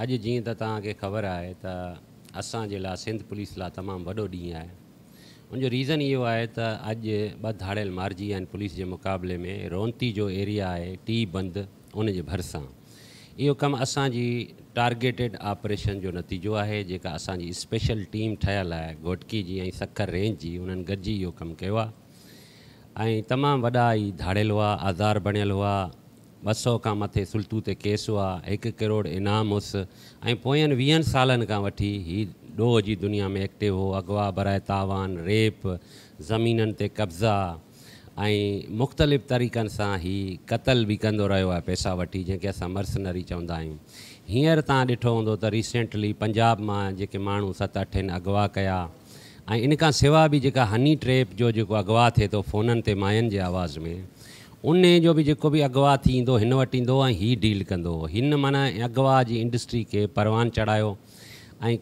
अज जी त तव्हांखे ख़बर त असांजे सिंध पुलिस ला तमाम वो ढी है उनजो रीज़न यो है अज अॼु ॿ धाड़ियल पुलिस के मुक़ाबले में रोनती जो एरिया है टी बंद उन भरसा यो कम अस टारगेटेड ऑपरेशन जो नतीजो है जेका असांजी स्पेशल टीम ठयल है घोटकी जी सखर रेंज की उन्हनि गॾिजी इहो कमु कयो आहे धारियल धाड़ियल हुआ आज़ार बणल हुआ ॿ सौ खां मथे सुल्तू ते केस हुआ हिकु करोड़ इनाम हुअसि ऐं पोयनि वीहनि सालनि खां वठी हीउ ॾोह जी दुनिया में एक्टिव हो अगवा बराए तावान रेप ज़मीननि ते कब्ज़ा ऐं मुख़्तलिफ़ तरीक़नि सां हीउ क़तल बि कंदो रहियो आहे पैसा वठी जंहिंखे असां मर्सनरी चवंदा आहियूं हींअर तव्हां ॾिठो हूंदो त रिसेंटली पंजाब मां जेके माण्हू सत अठनि अगवा कया ऐं इन खां सवाइ बि जेका हनी ट्रेप जो जेको अगवा थिए थो फ़ोननि ते माइनि जे आवाज़ में उन जो बि जेको बि अॻुवाह थींदो हिन डील कंदो हिन माना अॻुवाह जी इंडस्ट्री के परवान चढ़ायो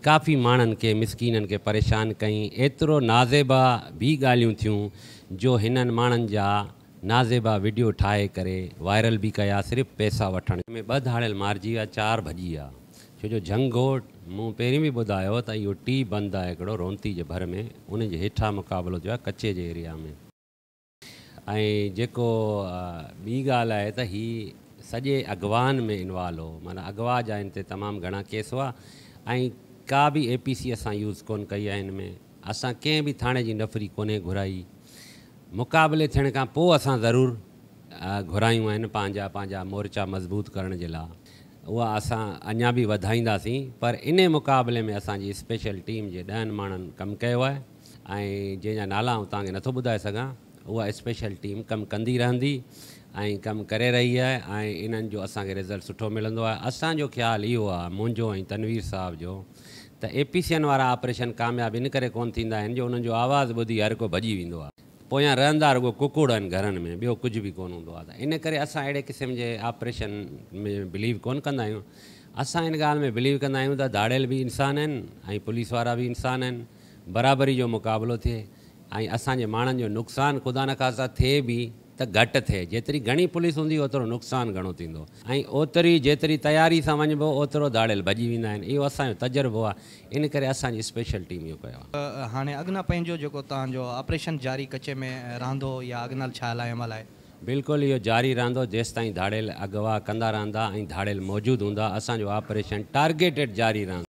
काफ़ी माण्हुनि के मिसकिन के परेशान कई एतरो नाज़ेबा भी ॻाल्हियूं थियूं जो इन माण्हुनि जा नाज़ेबा वीडियो ठाहे करे वायरल भी कया सिर्फ पैसा वन में ब धाड़ियल मार विया चारि भॼी छो जो जंग हो मूं पहिरीं बि ॿुधायो त टी बंद आहे रोंती जे भर में उनजे हेठां मुक़ाबिलो थियो आहे एरिया में ऐं जेको ॿी ॻाल्हि आहे त हीअ सॼे में इन्वॉल्व हो माना अगवा जा तमाम ते केस हुआ का भी ए पी सी असां यूज़ कोन इनमें अस कें भी थाने कंहिं नफ़री को घुराई मुक़ाबले थे अस जरूर असां ज़रूरु घुरायूं मोर्चा मज़बूत करण जे लाइ उहा असां अञा बि वधाईंदासीं पर इन मुक़ाबले में असांजी स्पेशल टीम जे दह माण्हुनि कम किया आहे नाला तक तव्हांखे नथो ॿुधाए उहा टीम कम कंदी रहंदी कम कमु रही है ऐं इन्हनि जो असांखे रिज़ल्ट सुठो मिलंदो आहे असांजो ख़्यालु इहो आहे मुंहिंजो तनवीर साहब जो तो एपीसीएन वा ऑपरेशन कामयाब इन करे कोन थींदा जो उन्हनि जो आवाज़ु हर को भजी वेंदो आहे पोयां रुगो कुकुड़ घर में बो कुछ भी कोन इन करे असां क़िस्म के ऑपरेशन में बिलीव को अस इन असां में बिलीव कंदा आहियूं त इंसान आहिनि ऐं पुलिस वारा बि इंसान बराबरी जो मुकाबलो थे ऐं असांजे माण्हुनि जो नुक़सानु ख़ुदा न ख़ासा थे भी तो घट थे जेतिरी घणी पुलिस होंगी ओतिरो नुकसान घणो थींदो ऐं ओतिरी जेतिरी तयारी सां वञिबो दाड़ियल भॼी वेंदा आहिनि इहो असांजो तजुर्बो इन करे स्पेशल टीम यो हाँ आहे हाणे अॻिना ऑपरेशन जारी कचे में रांधो या अॻिना छा लाइ अमल आहे जारी रो जेसिताईं धाड़ियल अगवा कंदा रहा ऐं धाड़ियल मौजूदु हूंदा असांजो ऑपरेशन टारगेटेड जारी रहा